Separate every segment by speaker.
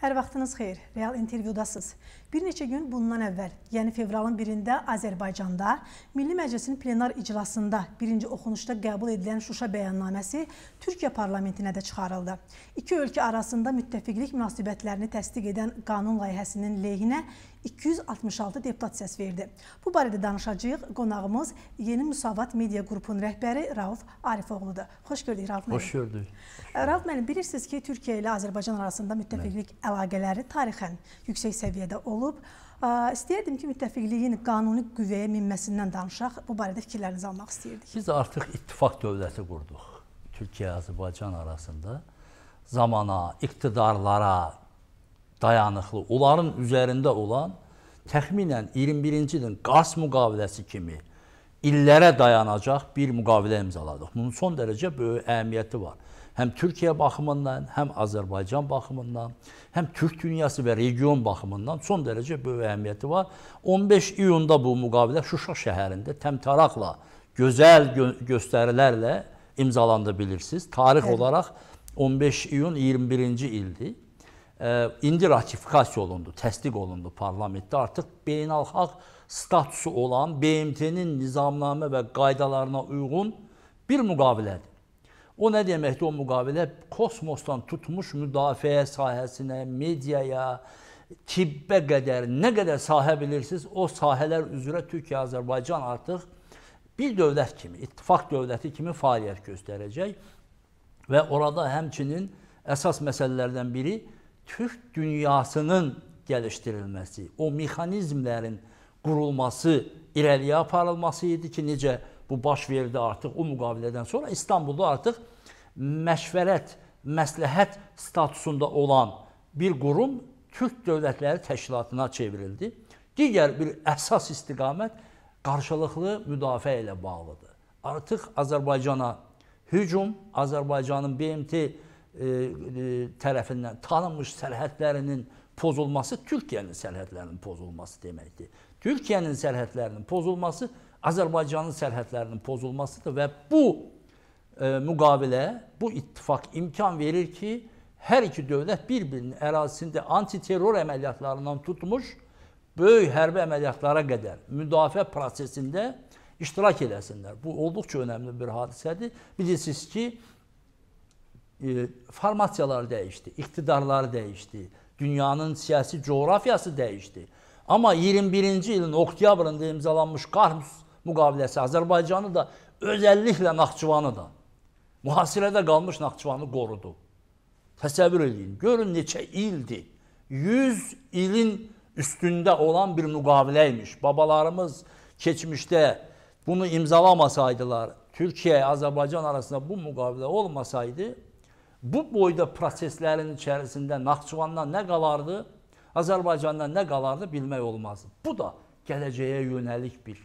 Speaker 1: Hər vaxtınız xeyir. Real intervyudasınız. Bir neçə gün bundan əvvəl, yəni fevralın 1-də Azərbaycanda Milli Məclisin plenar iclasında birinci oxunuşda qəbul edilən Şuşa bəyannaməsi Türkiyə parlamentinə də çıxarıldı. İki ölkə arasında müttəfiqlik münasibətlərini təsdiq edən qanun layihəsinin lehinə 266 deputat səs verdi. Bu barədə danışacağıq. Qonağımız Yeni Müsavat Media Qrupunun rəhbəri Rauf Arifoğludur. Xoş gördük Rauf müəllim. Xoş gördük. Rauf müəllim, bilirsiniz ki, Türkiyə ilə Azərbaycan arasında müttəfiqlik Mən. əlaqələri tarixən yüksək səviyyədə olub. İstəyirdim ki, müttəfiqliyin qanuni qüvvəyə minməsindən danışaq. Bu barədə fikirlərinizi almaq istəyirdik.
Speaker 2: Biz artıq ittifaq dövləti qurduq. Türkiyə-Azərbaycan arasında zamana, iqtidarlara, dayanıqlı, onların üzərində olan təxminən 21-ci ilin qaz müqaviləsi kimi illərə dayanacaq bir müqavilə imzaladıq. Bunun son dərəcə böyük əhəmiyyəti var. Həm Türkiyə baxımından, həm Azərbaycan baxımından, həm Türk dünyası və region baxımından son dərəcə böyük əhəmiyyəti var. 15 iyunda bu müqavilə Şuşa şəhərində təmtaraqla, gözəl gö göstərilərlə imzalandı bilirsiniz. Tarix Hə. olaraq 15 iyun 21-ci ildir indi ratifikasiya olundu, təsdiq olundu parlamentdə. Artıq beynəlxalq statusu olan BMT-nin nizamnamə və qaydalarına uyğun bir müqavilədir. O nə deməkdir? O müqavilə kosmosdan tutmuş müdafiə sahəsinə, mediaya, tibbə qədər nə qədər sahə bilirsiniz, o sahələr üzrə Türkiyə-Azərbaycan artıq bir dövlət kimi, ittifaq dövləti kimi fəaliyyət göstərəcək və orada həmçinin əsas məsələlərdən biri Türk dünyasının gəlişdirilməsi, o mexanizmlərin qurulması, irəliyə aparılması idi ki, necə bu baş verdi artıq o müqavilədən sonra İstanbulda artıq məşvərət, məsləhət statusunda olan bir qurum Türk dövlətləri təşkilatına çevrildi. Digər bir əsas istiqamət qarşılıqlı müdafiə ilə bağlıdır. Artıq Azərbaycana hücum, Azərbaycanın BMT E, e, tərəfindən tanınmış sərhədlərinin pozulması Türkiyənin sərhədlərinin pozulması deməkdir. Türkiyənin sərhədlərinin pozulması Azərbaycanın sərhədlərinin pozulmasıdır və bu e, müqavilə, bu ittifaq imkan verir ki, hər iki dövlət bir-birinin ərazisində antiterror əməliyyatlarından tutmuş böyük hərbi əməliyyatlara qədər müdafiə prosesində iştirak eləsinlər. Bu olduqca önəmli bir hadisədir. Bilirsiniz ki, e, farmasiyalar değişti, iktidarlar değişti, dünyanın siyasi coğrafyası değişti. Ama 21. ilin oktyabrında imzalanmış Qarms müqaviləsi Azərbaycanı da, özəlliklə Naxçıvanı da, mühasirədə qalmış Naxçıvanı qorudu. Təsəvvür edin, görün neçə ildir. 100 ilin üstündə olan bir müqavilə imiş. Babalarımız keçmişdə bunu imzalamasaydılar, Türkiyə Azərbaycan arasında bu müqavilə olmasaydı, bu boyda proseslərin içərisində Naxçıvandan nə qalardı, Azərbaycandan nə qalardı bilmək olmazdı. Bu da gələcəyə yönəlik bir,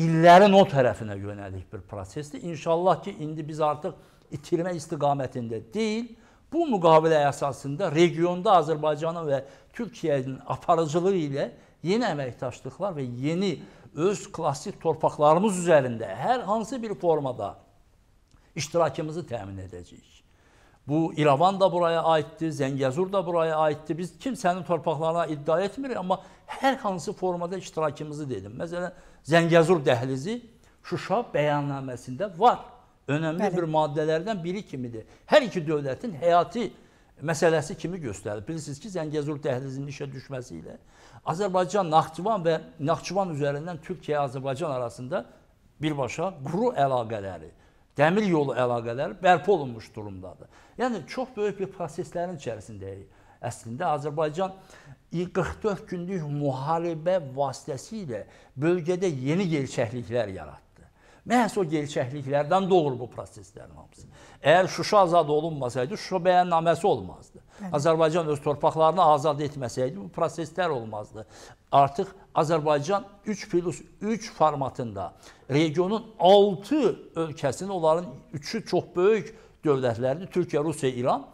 Speaker 2: illərin o tərəfinə yönəlik bir prosesdir. İnşallah ki, indi biz artıq itirmə istiqamətində deyil, bu müqavilə əsasında regionda Azərbaycanın və Türkiyənin aparıcılığı ilə yeni əməkdaşlıqlar və yeni öz klassik torpaqlarımız üzərində hər hansı bir formada iştirakımızı təmin edəcəyik. Bu İrəvan da buraya aiddir, Zəngəzur da buraya aiddir. Biz kimsənin torpaqlarına iddia etmirik, amma hər hansı formada iştirakımızı dedim. Məsələn, Zəngəzur dəhlizi Şuşa bəyannaməsində var. Önəmli Bəli. bir maddələrdən biri kimidir. Hər iki dövlətin həyati məsələsi kimi göstərir. Bilirsiniz ki, Zəngəzur dəhlizinin işə düşməsi ilə Azərbaycan, Naxçıvan və Naxçıvan üzərindən Türkiyə, Azərbaycan arasında birbaşa quru əlaqələri dəmir yolu əlaqələri bərpa olunmuş durumdadır. Yəni çox böyük bir proseslərin içərisindəyik. Əslində Azərbaycan 44 günlük müharibə vasitəsilə bölgədə yeni gerçəkliklər yaratdı. Məhz o gerçəkliklərdən doğur bu proseslərin hamısı. Əgər Şuşa azad olunmasaydı, Şuşa bəyannaməsi olmazdı. Bəli. Azərbaycan öz torpaqlarını azad etməsəydi, bu proseslər olmazdı. Artıq Azərbaycan 3 plus 3 formatında regionun 6 ölkəsini, onların 3-ü çox böyük dövlətlərdir, Türkiyə, Rusiya, İran,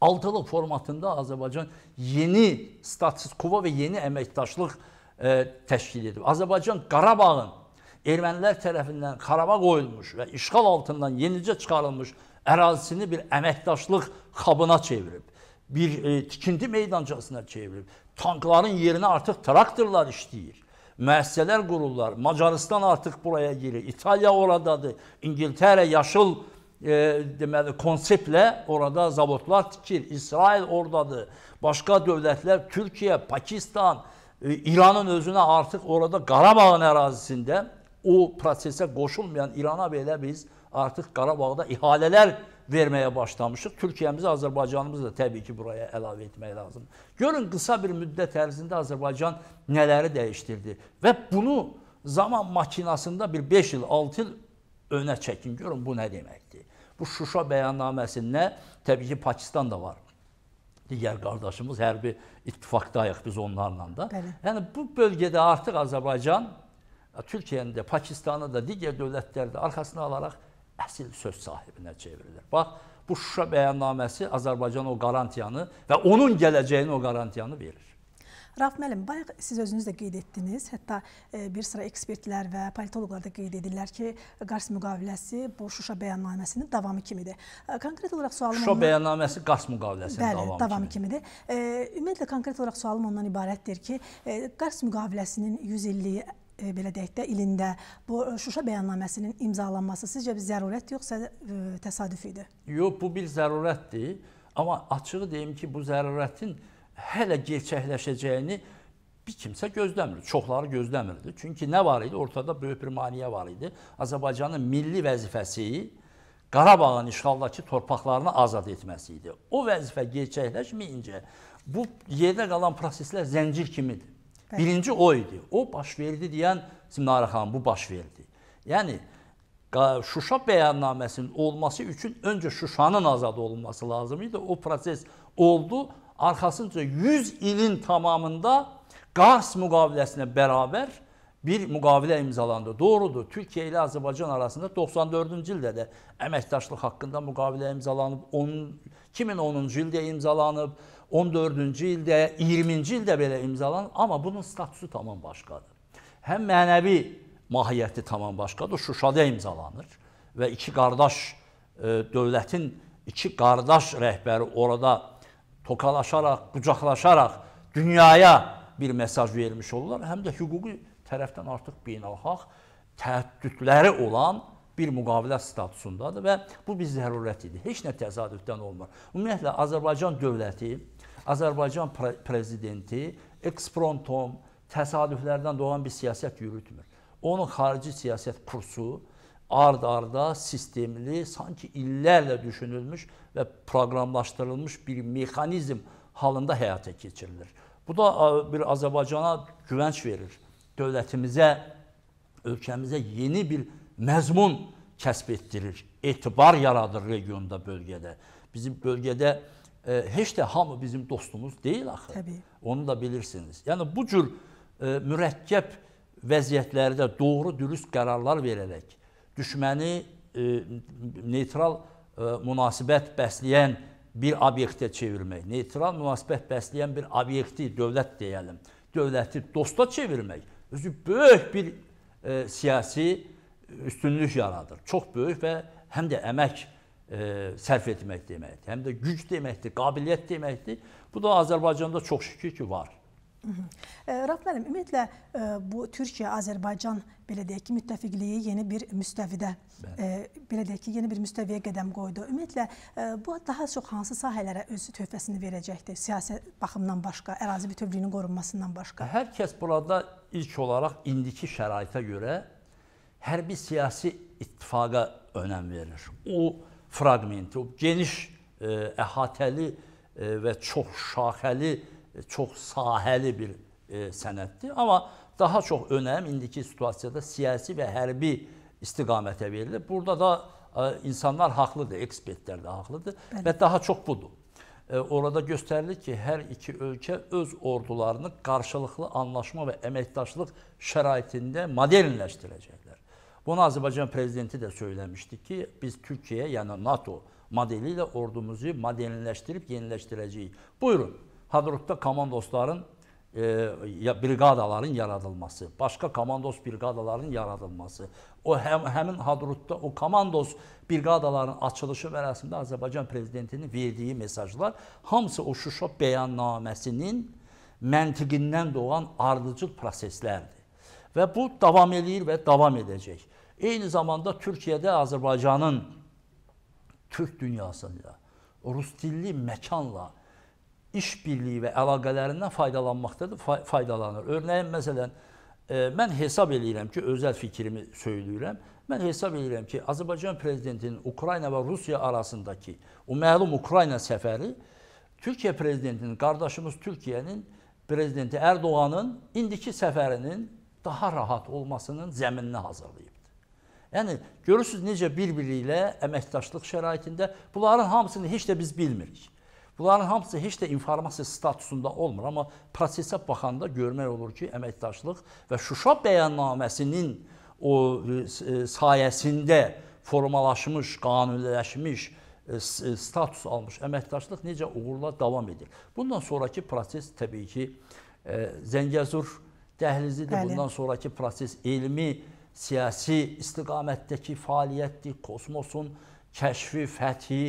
Speaker 2: altılıq formatında Azərbaycan yeni status quo və yeni əməkdaşlıq ə, e, təşkil edib. Azərbaycan Qarabağın ermənilər tərəfindən xaraba qoyulmuş və işğal altından yenicə çıxarılmış ərazisini bir əməkdaşlıq xabına çevirib. Bir e, tikinti meydançasına çevirib. Tankların yerinə artıq traktorlar işləyir. Müəssisələr qururlar. Macaristan artıq buraya girir. İtaliya oradadır. İngiltərə yaşıl e, deməli konseptlə orada zavodlar tikir. İsrail oradadır. Başqa dövlətlər Türkiyə, Pakistan, e, İranın özünə artıq orada Qarabağın ərazisində o prosesə qoşulmayan İrana belə biz artıq Qarabağda ihalələr verməyə başlamışıq. Türkiyəmiz, Azərbaycanımız da təbii ki, buraya əlavə etmək lazımdır. Görün, qısa bir müddət ərzində Azərbaycan nələri dəyişdirdi və bunu zaman makinasında bir 5 il, 6 il önə çəkin. Görün, bu nə deməkdir? Bu Şuşa bəyannaməsində təbii ki, Pakistan da var. Digər qardaşımız hərbi ittifaqdayıq biz onlarla da. Bəli. Yəni bu bölgədə artıq Azərbaycan Türkiyənin də, Pakistanın da, digər dövlətlər də arxasına alaraq əsl söz sahibinə çevrilir. Bax, bu Şuşa bəyannaməsi Azərbaycan o qarantiyanı və onun gələcəyini o qarantiyanı verir.
Speaker 1: Raf müəllim, bayaq siz özünüz də qeyd etdiniz. Hətta e, bir sıra ekspertlər və politoloqlar da qeyd edirlər ki, Qars müqaviləsi bu Şuşa bəyannaməsinin davamı kimidir. E, konkret olaraq sualım Şuşa ondan...
Speaker 2: bəyannaməsi Qars müqaviləsinin Bəli, davamı, davamı
Speaker 1: kimidir. kimidir. E, ümumiyyətlə konkret olaraq sualım ondan ibarətdir ki, Qars müqaviləsinin 100 illiyi E, belə deyək də, ilində bu e, Şuşa bəyannaməsinin imzalanması sizcə bir zərurət yoxsa e, təsadüf idi?
Speaker 2: Yox, bu bir zərurətdir. Amma açığı deyim ki, bu zərurətin hələ gerçəkləşəcəyini bir kimsə gözləmir. Çoxları gözləmirdi. Çünki nə var idi? Ortada böyük bir maneə var idi. Azərbaycanın milli vəzifəsi Qarabağın işğaldakı torpaqlarını azad etməsi idi. O vəzifə gerçəkləşməyincə bu yerdə qalan proseslər zəncir kimidir. Bəli. Birinci o idi. O baş verdi deyən Simnara xanım bu baş verdi. Yəni Şuşa bəyannaməsinin olması üçün öncə Şuşanın azad olunması lazım idi. O proses oldu. Arxasınca 100 ilin tamamında Qars müqaviləsinə bərabər bir müqavilə imzalandı. Doğrudur, Türkiyə ilə Azərbaycan arasında 94-cü ildə də əməkdaşlıq haqqında müqavilə imzalanıb, 2010-cu ildə imzalanıb, 14-cü ildə, 20-ci ildə belə imzalanıb, amma bunun statusu tamam başqadır. Həm mənəvi mahiyyəti tamam başqadır, Şuşada imzalanır və iki qardaş e, dövlətin iki qardaş rəhbəri orada tokalaşaraq, qucaqlaşaraq dünyaya bir mesaj vermiş olurlar, həm də hüquqi tərəfdən artıq beynəlxalq təhdüdləri olan bir müqavilə statusundadır və bu bir zərurət idi. Heç nə təsadüfdən olmur. Ümumiyyətlə Azərbaycan dövləti, Azərbaycan pre prezidenti ekspromtom təsadüflərdən doğan bir siyasət yürütmür. Onun xarici siyasət kursu ard-arda sistemli, sanki illərlə düşünülmüş və proqramlaşdırılmış bir mexanizm halında həyata keçirilir. Bu da bir Azərbaycana güvənç verir dövlətimizə, ölkəmizə yeni bir məzmun kəsb etdirir, etibar yaradır regionda, bölgədə. Bizim bölgədə e, heç də hamı bizim dostumuz deyil axı. Təbii. Onu da bilirsiniz. Yəni bu cür e, mürəkkəb vəziyyətlərdə doğru dürüst qərarlar verərək düşməni e, neytral e, münasibət bəsləyən bir obyektə çevirmək, neytral münasibət bəsləyən bir obyekti dövlət deyəlim, dövləti dosta çevirmək özü böyük bir e, siyasi e, üstünlük yaradır. Çox böyük və həm də əmək e, sərf etmək deməkdir. Həm də güc deməkdir, qabiliyyət deməkdir. Bu da Azərbaycanda çox şükür ki, var.
Speaker 1: E, Rəbb müəllim, ümumiyyətlə e, bu Türkiyə-Azərbaycan belə deyək ki, müttəfiqliyi yeni bir müstəvidə Bəli. E, belə deyək ki, yeni bir müstəviyə qədəm qoydu. Ümumiyyətlə bu daha çox hansı sahələrə öz töhfəsini verəcəkdir? Siyasi baxımdan başqa, ərazi bütövlüyünün qorunmasından başqa.
Speaker 2: Hər kəs burada ilk olaraq indiki şəraitə görə hərbi siyasi ittifaqa önəm verir. O fraqmenti, o geniş, əhatəli və çox şaxəli E, çox sahəli bir e, sənəddir. Amma daha çox önəm indiki situasiyada siyasi və hərbi istiqamətə verilir. Burada da e, insanlar haqlıdır, ekspertlər də haqlıdır Bəli. və daha çox budur. Orada göstərilir ki, hər iki ölkə öz ordularını qarşılıqlı anlaşma və əməkdaşlıq şəraitində modernləşdirəcəklər. Bunu Azərbaycan prezidenti də söyləmişdi ki, biz Türkiyə, yəni NATO modeli ilə ordumuzu modernləşdirib yeniləşdirəcəyik. Buyurun, Hadrutda komandosların e, briqadaların yaradılması, başqa komandos briqadaların yaradılması, o həm, həmin Hadrutda o komandos briqadaların açılışı və rəsmində Azərbaycan prezidentinin verdiyi mesajlar hamısı o Şuşa bəyannaməsinin məntiqindən doğan ardıcıl proseslərdir. Və bu davam eləyir və davam edəcək. Eyni zamanda Türkiyədə Azərbaycanın Türk dünyasıyla, rus dilli məkanla iş birliyi və əlaqələrindən faydalanmaqdadır, faydalanır. Örneğin, məsələn, e, mən hesab edirəm ki, özəl fikrimi söyləyirəm. Mən hesab edirəm ki, Azərbaycan prezidentinin Ukrayna və Rusiya arasındakı o məlum Ukrayna səfəri Türkiyə prezidentinin, qardaşımız Türkiyənin prezidenti Erdoğanın indiki səfərinin daha rahat olmasının zəminini hazırlayıb. Yəni görürsüz necə bir-biri ilə əməkdaşlıq şəraitində bunların hamısını heç də biz bilmirik. Bunların hamısı heç də informasiya statusunda olmur, amma prosesə baxanda görmək olur ki, əməkdaşlıq və Şuşa bəyannaməsinin o e, e, sayəsində formalaşmış, qanuniləşmiş e, status almış əməkdaşlıq necə uğurla davam edir. Bundan sonrakı proses təbii ki, Zəngəzur dəhlizidir. Bəli. Bundan sonrakı proses elmi, siyasi istiqamətdəki fəaliyyətdir. Kosmosun kəşfi, fəthi,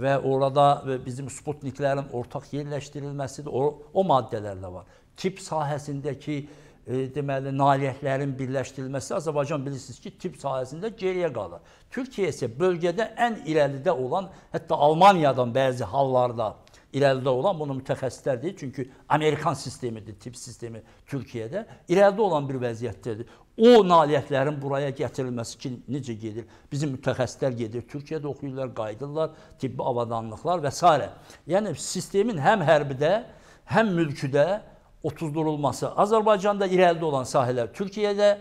Speaker 2: və orada e, bizim sputniklərin ortaq yerləşdirilməsi də o, o maddələrlə var. Tibb sahəsindəki e, deməli nailiyyətlərin birləşdirilməsi Azərbaycan bilirsiniz ki, tibb sahəsində geriyə qalır. Türkiyə isə bölgədə ən irəlidə olan, hətta Almaniyadan bəzi hallarda İrəlidə olan bunu mütəxəssislər deyir. Çünki Amerikan sistemidir, tip sistemi Türkiyədə. İrəlidə olan bir vəziyyətdədir. O nailiyyətlərin buraya gətirilməsi ki, necə gedir? Bizim mütəxəssislər gedir, Türkiyədə oxuyurlar, qayıdırlar, tibbi avadanlıqlar və s. Yəni sistemin həm hərbidə, həm mülküdə otuzdurulması. Azərbaycanda irəlidə olan sahələr Türkiyədə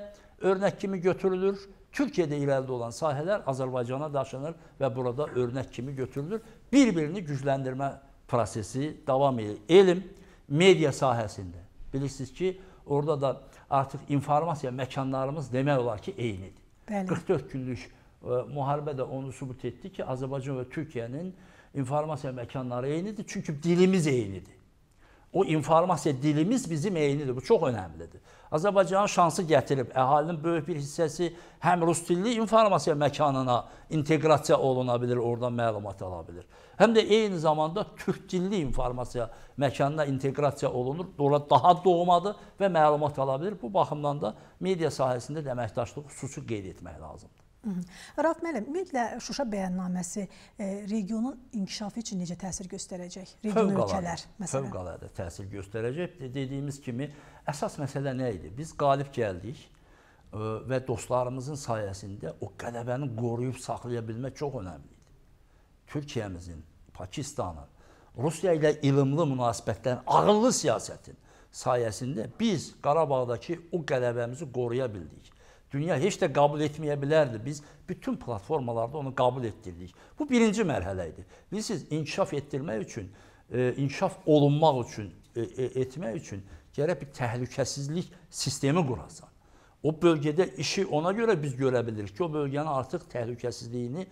Speaker 2: örnək kimi götürülür. Türkiyədə irəlidə olan sahələr Azərbaycana daşınır və burada örnək kimi götürülür. Bir-birini gücləndirmə prosesi davam edir. Elm media sahəsində bilirsiniz ki, orada da artıq informasiya məkanlarımız demək olar ki, eynidir. Bəli. 44 günlük ə, e, müharibə də onu sübut etdi ki, Azərbaycan və Türkiyənin informasiya məkanları eynidir. Çünki dilimiz eynidir. O informasiya dilimiz bizim eynidir. Bu çox önəmlidir. Azərbaycanın şansı gətirib əhalinin böyük bir hissəsi həm rus dilli informasiya məkanına inteqrasiya oluna bilir, oradan məlumat ala bilir. Həm də eyni zamanda türk dilli informasiya məkanına inteqrasiya olunur. Ora daha doğmadır və məlumat ala bilir. Bu baxımdan da media sahəsində də əməkdaşlıq xüsusi qeyd etmək lazımdır.
Speaker 1: Rauf müəllim, ümumiyyətlə Şuşa bəyannaməsi e, regionun inkişafı üçün necə təsir göstərəcək? Region fövqaladə, ölkələr məsələn.
Speaker 2: Fövqəladə təsir göstərəcək. Dediyimiz kimi əsas məsələ nə idi? Biz qalib gəldik e, və dostlarımızın sayəsində o qələbəni qoruyub saxlaya bilmək çox önəmli idi. Türkiyəmizin, Pakistanın, Rusiya ilə ilımlı münasibətlərin, ağıllı siyasətin sayəsində biz Qarabağdakı o qələbəmizi qoruya bildik Dünya heç də qəbul etməyə bilərdi. Biz bütün platformalarda onu qəbul etdirdik. Bu birinci mərhələ idi. Bilirsiniz, inkişaf etdirmək üçün, e, inkişaf olunmaq üçün, e, e, etmək üçün gərək bir təhlükəsizlik sistemi qurasan. O bölgədə işi ona görə biz görə bilirik ki, o bölgənin artıq təhlükəsizliyini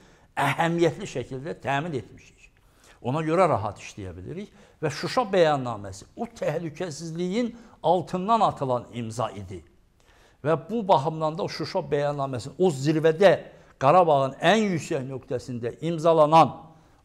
Speaker 2: əhəmiyyətli şəkildə təmin etmişik. Ona görə rahat işləyə bilirik və Şuşa bəyannaməsi o təhlükəsizliyin altından atılan imza idi. Və bu baxımdan da Şuşa bəyannaməsinin o zirvədə Qarabağın ən yüksək nöqtəsində imzalanan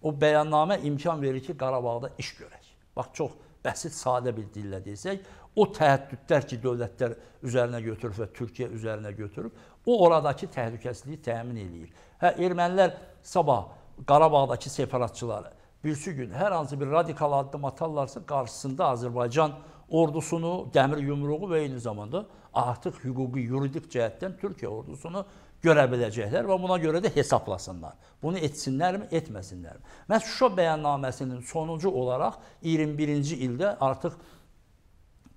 Speaker 2: o bəyannamə imkan verir ki, Qarabağda iş görək. Bax çox bəsit sadə bir dillə desək, o təhəddüdlər ki, dövlətlər üzərinə götürüb və Türkiyə üzərinə götürüb, o oradakı təhlükəsizliyi təmin eləyir. Hə, ermənilər sabah Qarabağdakı separatçıları birisi gün hər hansı bir radikal addım atarlarsa qarşısında Azərbaycan ordusunu, dəmir yumruğu və eyni zamanda artıq hüquqi, yuridik cəhətdən Türkiyə ordusunu görə biləcəklər və buna görə də hesablasınlar. Bunu etsinlərmi, etməsinlərmi? Məhz Şuşa bəyannaməsinin sonuncu olaraq 21-ci ildə artıq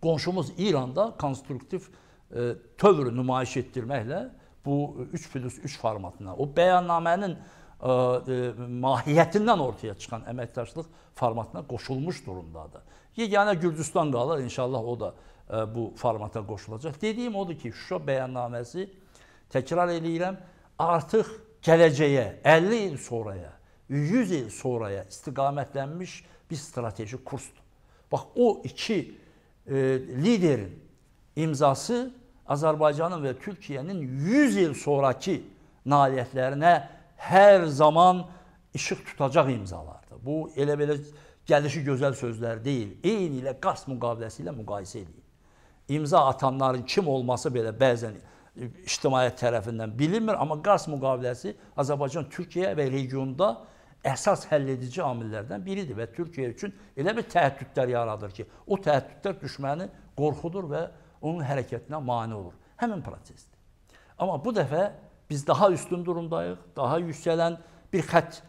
Speaker 2: qonşumuz İranda konstruktiv e, tövr nümayiş etdirməklə bu 3 plus 3 formatına, o bəyannamənin ə, e, ə, e, mahiyyətindən ortaya çıxan əməkdaşlıq formatına qoşulmuş durumdadır. Yeganə Gürcüstan qalır, inşallah o da ə, e, bu formata qoşulacaq. Dediyim odur ki, Şuşa bəyannaməsi təkrar eləyirəm, artıq gələcəyə, 50 il sonraya, 100 il sonraya istiqamətlənmiş bir strateji kursdur. Bax o iki e, liderin imzası Azərbaycanın və Türkiyənin 100 il sonrakı nailiyyətlərinə hər zaman işıq tutacaq imzalardır. Bu elə belə gəlişi gözəl sözlər deyil. Eyni ilə qasd müqaviləsi ilə müqayisə edin. İmza atanların kim olması belə bəzən e, ictimaiyyət tərəfindən bilinmir, amma qasd müqaviləsi Azərbaycan Türkiyə və regionda əsas həlledici amillərdən biridir və Türkiyə üçün elə bir təhdidlər yaradır ki, o təhdidlər düşməni qorxudur və onun hərəkətinə mane olur. Həmin prosesdir. Amma bu dəfə biz daha üstün durumdayıq, daha yüksələn bir xətt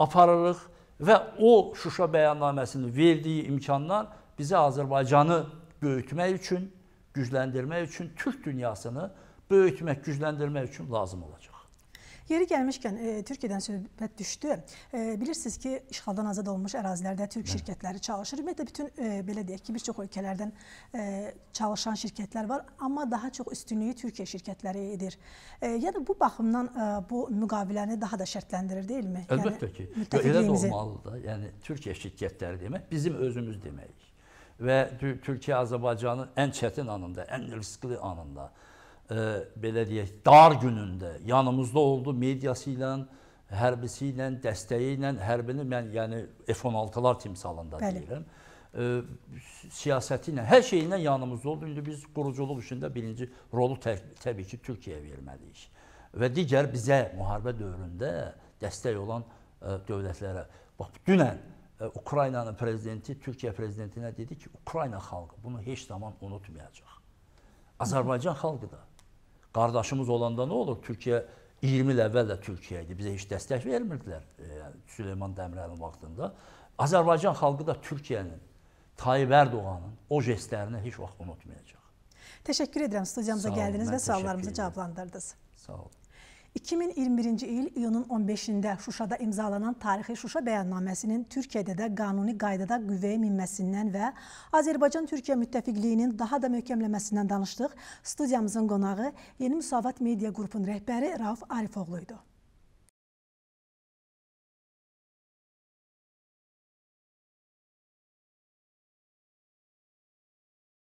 Speaker 2: aparırıq və o Şuşa bəyannaməsinin verdiyi imkanlar bizə Azərbaycanı böyütmək üçün, gücləndirmək üçün, Türk dünyasını böyütmək, gücləndirmək üçün lazım olacaq.
Speaker 1: Yeri gəlmişkən e, Türkiyədən söhbət düşdü. E, bilirsiniz ki, işğaldan azad olunmuş ərazilərdə Türk Hı. Hə. şirkətləri çalışır. Ümumiyyətlə bütün e, belə deyək ki, bir çox ölkələrdən e, çalışan şirkətlər var, amma daha çox üstünlüyü Türkiyə şirkətləri edir. E, yəni bu baxımdan e, bu müqaviləni daha da şərtləndirir, deyilmi? Əlbəttə yəni, ki. Elə də
Speaker 2: olmalıdır. Yəni Türkiyə şirkətləri demək bizim özümüz deməyik və Türkiyə Azərbaycanın ən çətin anında, ən riskli anında e, belə deyək, dar günündə yanımızda oldu mediası ilə, hərbisi ilə, dəstəyi ilə, hərbini mən yəni F-16-lar timsalında Bəli. deyirəm. E, siyasəti ilə, hər şeyi ilə yanımızda oldu. İndi biz quruculuq işində birinci rolu tə təbii ki, Türkiyəyə verməliyik. Və digər bizə müharibə dövründə dəstək olan e, dövlətlərə. Bax, dünən e, Ukraynanın prezidenti Türkiyə prezidentinə dedi ki, Ukrayna xalqı bunu heç zaman unutmayacaq. Azərbaycan xalqı da Qardaşımız olanda nə olub? Türkiyə 20 il əvvəl də Türkiyə idi. Bizə heç dəstək vermirdilər yəni, Süleyman Dəmirəlin vaxtında. Azərbaycan xalqı da Türkiyənin, Tayyib Ərdoğanın o jestlərini heç vaxt unutmayacaq.
Speaker 1: Təşəkkür edirəm studiyamıza gəldiniz və suallarımızı cavablandırdınız. Sağ olun. 2021-ci il iyunun 15-də Şuşada imzalanan tarixi Şuşa bəyannaməsinin Türkiyədə də qanuni qaydada qüvvəyə minməsindən və Azərbaycan-Türkiyə müttəfiqliyinin daha da möhkəmləməsindən danışdıq. Studiyamızın qonağı Yeni Müsavat
Speaker 2: Media Qrupunun rəhbəri Rauf Arifoğlu idi.